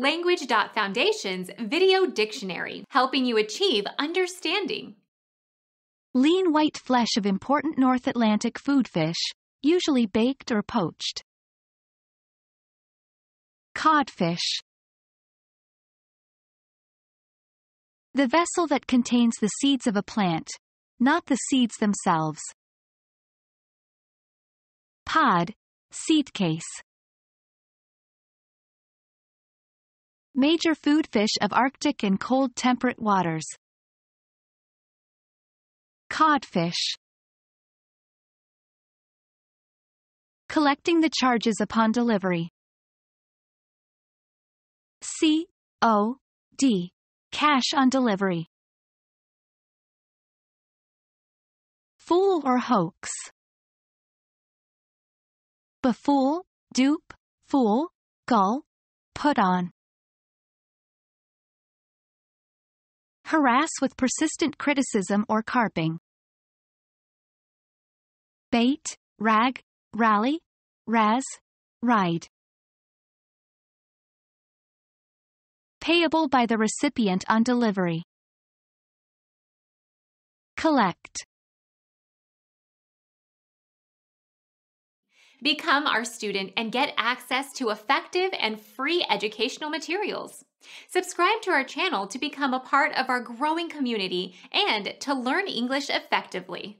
Language.Foundation's Video Dictionary, helping you achieve understanding. Lean white flesh of important North Atlantic food fish, usually baked or poached. Codfish The vessel that contains the seeds of a plant, not the seeds themselves. Pod, seed case. Major food fish of Arctic and cold temperate waters. Codfish Collecting the charges upon delivery. C O D Cash on delivery. Fool or hoax. Befool, dupe, fool, gull, put on. Harass with persistent criticism or carping. Bait, rag, rally, raz, ride. Payable by the recipient on delivery. Collect Become our student and get access to effective and free educational materials. Subscribe to our channel to become a part of our growing community and to learn English effectively.